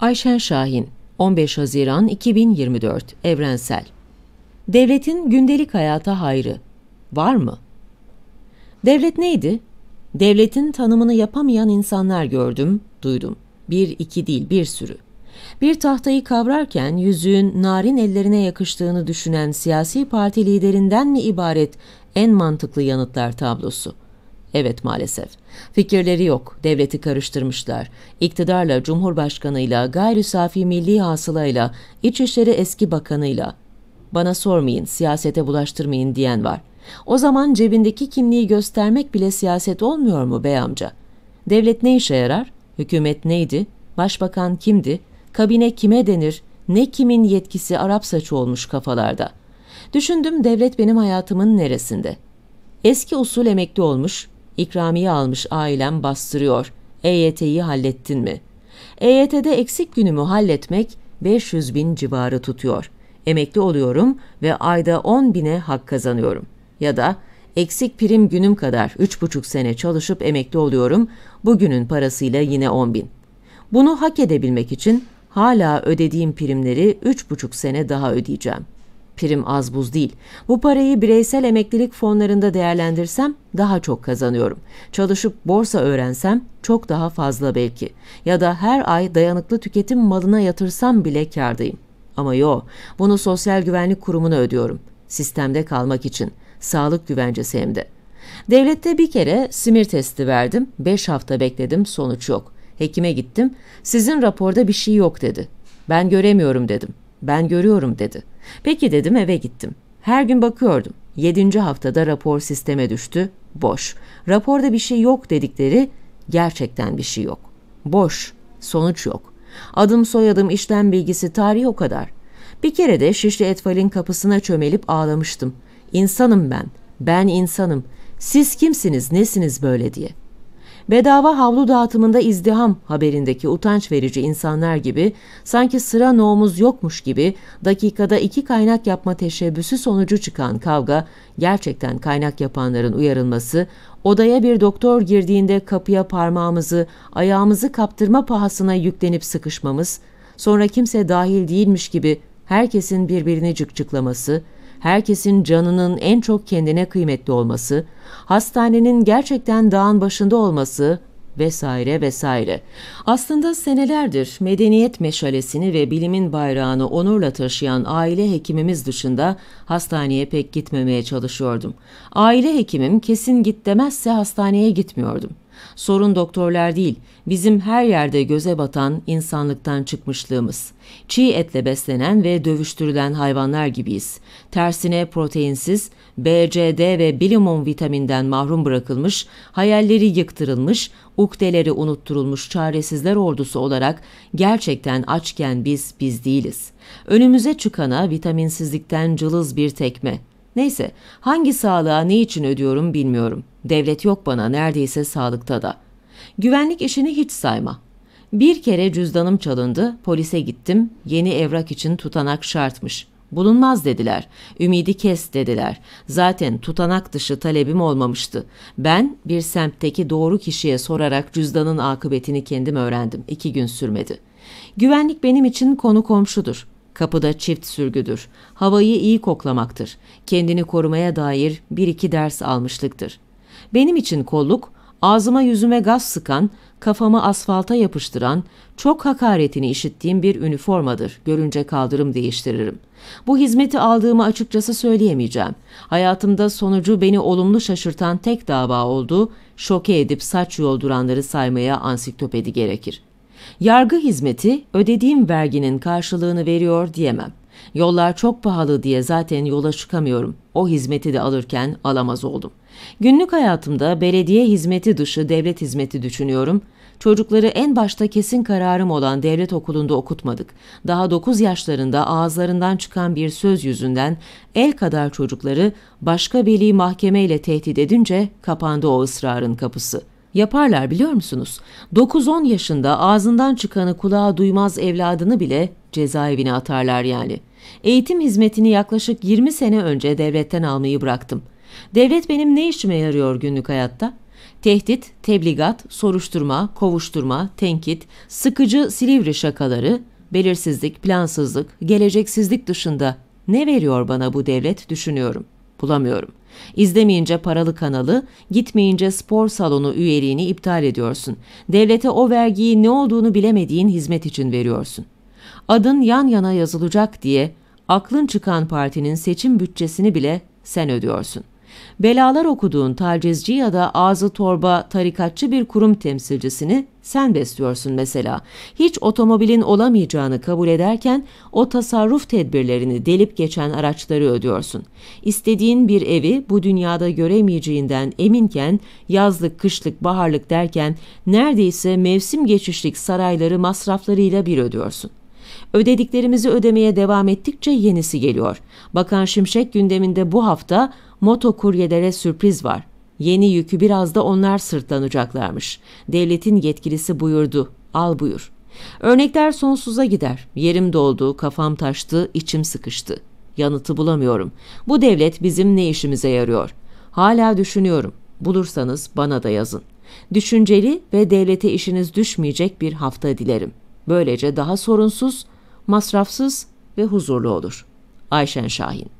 Ayşen Şahin, 15 Haziran 2024, Evrensel. Devletin gündelik hayata hayrı var mı? Devlet neydi? Devletin tanımını yapamayan insanlar gördüm, duydum. Bir iki değil, bir sürü. Bir tahtayı kavrarken yüzüğün narin ellerine yakıştığını düşünen siyasi parti liderinden mi ibaret en mantıklı yanıtlar tablosu? Evet maalesef. Fikirleri yok, devleti karıştırmışlar. İktidarla, cumhurbaşkanıyla, gayri safi milli hasılayla, İçişleri eski bakanıyla. Bana sormayın, siyasete bulaştırmayın diyen var. O zaman cebindeki kimliği göstermek bile siyaset olmuyor mu bey amca? Devlet ne işe yarar? Hükümet neydi? Başbakan kimdi? Kabine kime denir? Ne kimin yetkisi Arap saçı olmuş kafalarda. Düşündüm devlet benim hayatımın neresinde? Eski usul emekli olmuş, İkramiye almış ailem bastırıyor. EYT'yi hallettin mi? EYT'de eksik günümü halletmek 500 bin civarı tutuyor. Emekli oluyorum ve ayda 10 bine hak kazanıyorum. Ya da eksik prim günüm kadar 3,5 sene çalışıp emekli oluyorum. Bugünün parasıyla yine 10 bin. Bunu hak edebilmek için hala ödediğim primleri 3,5 sene daha ödeyeceğim. Prim az buz değil. Bu parayı bireysel emeklilik fonlarında değerlendirsem daha çok kazanıyorum. Çalışıp borsa öğrensem çok daha fazla belki. Ya da her ay dayanıklı tüketim malına yatırsam bile kardayım. Ama yo, bunu Sosyal Güvenlik Kurumu'na ödüyorum. Sistemde kalmak için. Sağlık güvencesi hem de. Devlette bir kere simir testi verdim. 5 hafta bekledim sonuç yok. Hekime gittim. Sizin raporda bir şey yok dedi. Ben göremiyorum dedim. Ben görüyorum dedi. Peki dedim eve gittim. Her gün bakıyordum. Yedinci haftada rapor sisteme düştü. Boş. Raporda bir şey yok dedikleri gerçekten bir şey yok. Boş. Sonuç yok. Adım soyadım işlem bilgisi tarih o kadar. Bir kere de Şişli Etfal'in kapısına çömelip ağlamıştım. İnsanım ben. Ben insanım. Siz kimsiniz nesiniz böyle diye.'' bedava havlu dağıtımında izdiham haberindeki utanç verici insanlar gibi sanki sıra noğumuz yokmuş gibi dakikada iki kaynak yapma teşebbüsü sonucu çıkan kavga gerçekten kaynak yapanların uyarılması odaya bir doktor girdiğinde kapıya parmağımızı ayağımızı kaptırma pahasına yüklenip sıkışmamız sonra kimse dahil değilmiş gibi herkesin birbirini cıkcıklaması herkesin canının en çok kendine kıymetli olması, hastanenin gerçekten dağın başında olması vesaire vesaire. Aslında senelerdir medeniyet meşalesini ve bilimin bayrağını onurla taşıyan aile hekimimiz dışında hastaneye pek gitmemeye çalışıyordum. Aile hekimim kesin git demezse hastaneye gitmiyordum. Sorun doktorlar değil, bizim her yerde göze batan insanlıktan çıkmışlığımız. Çiğ etle beslenen ve dövüştürülen hayvanlar gibiyiz. Tersine proteinsiz, BCD ve bilimum vitaminden mahrum bırakılmış, hayalleri yıktırılmış, ukdeleri unutturulmuş çaresizler ordusu olarak gerçekten açken biz biz değiliz. Önümüze çıkana vitaminsizlikten cılız bir tekme, Neyse hangi sağlığa ne için ödüyorum bilmiyorum. Devlet yok bana neredeyse sağlıkta da. Güvenlik işini hiç sayma. Bir kere cüzdanım çalındı, polise gittim, yeni evrak için tutanak şartmış. Bulunmaz dediler, ümidi kes dediler. Zaten tutanak dışı talebim olmamıştı. Ben bir semtteki doğru kişiye sorarak cüzdanın akıbetini kendim öğrendim. İki gün sürmedi. Güvenlik benim için konu komşudur. Kapıda çift sürgüdür. Havayı iyi koklamaktır. Kendini korumaya dair bir iki ders almışlıktır. Benim için kolluk, ağzıma yüzüme gaz sıkan, kafamı asfalta yapıştıran, çok hakaretini işittiğim bir üniformadır. Görünce kaldırım değiştiririm. Bu hizmeti aldığımı açıkçası söyleyemeyeceğim. Hayatımda sonucu beni olumlu şaşırtan tek dava oldu, şoke edip saç yolduranları saymaya ansiklopedi gerekir. Yargı hizmeti ödediğim verginin karşılığını veriyor diyemem. Yollar çok pahalı diye zaten yola çıkamıyorum. O hizmeti de alırken alamaz oldum. Günlük hayatımda belediye hizmeti dışı devlet hizmeti düşünüyorum. Çocukları en başta kesin kararım olan devlet okulunda okutmadık. Daha 9 yaşlarında ağızlarından çıkan bir söz yüzünden el kadar çocukları başka veli mahkemeyle tehdit edince kapandı o ısrarın kapısı.'' Yaparlar biliyor musunuz? 9-10 yaşında ağzından çıkanı kulağa duymaz evladını bile cezaevine atarlar yani. Eğitim hizmetini yaklaşık 20 sene önce devletten almayı bıraktım. Devlet benim ne işime yarıyor günlük hayatta? Tehdit, tebligat, soruşturma, kovuşturma, tenkit, sıkıcı silivri şakaları, belirsizlik, plansızlık, geleceksizlik dışında ne veriyor bana bu devlet düşünüyorum. Bulamıyorum.'' İzlemeyince paralı kanalı, gitmeyince spor salonu üyeliğini iptal ediyorsun. Devlete o vergiyi ne olduğunu bilemediğin hizmet için veriyorsun. Adın yan yana yazılacak diye aklın çıkan partinin seçim bütçesini bile sen ödüyorsun. Belalar okuduğun tacizci ya da ağzı torba tarikatçı bir kurum temsilcisini sen besliyorsun mesela. Hiç otomobilin olamayacağını kabul ederken o tasarruf tedbirlerini delip geçen araçları ödüyorsun. İstediğin bir evi bu dünyada göremeyeceğinden eminken yazlık, kışlık, baharlık derken neredeyse mevsim geçişlik sarayları masraflarıyla bir ödüyorsun. Ödediklerimizi ödemeye devam ettikçe yenisi geliyor. Bakan Şimşek gündeminde bu hafta motokuryelere sürpriz var. Yeni yükü biraz da onlar sırtlanacaklarmış. Devletin yetkilisi buyurdu. Al buyur. Örnekler sonsuza gider. Yerim doldu, kafam taştı, içim sıkıştı. Yanıtı bulamıyorum. Bu devlet bizim ne işimize yarıyor? Hala düşünüyorum. Bulursanız bana da yazın. Düşünceli ve devlete işiniz düşmeyecek bir hafta dilerim. Böylece daha sorunsuz, masrafsız ve huzurlu olur. Ayşen Şahin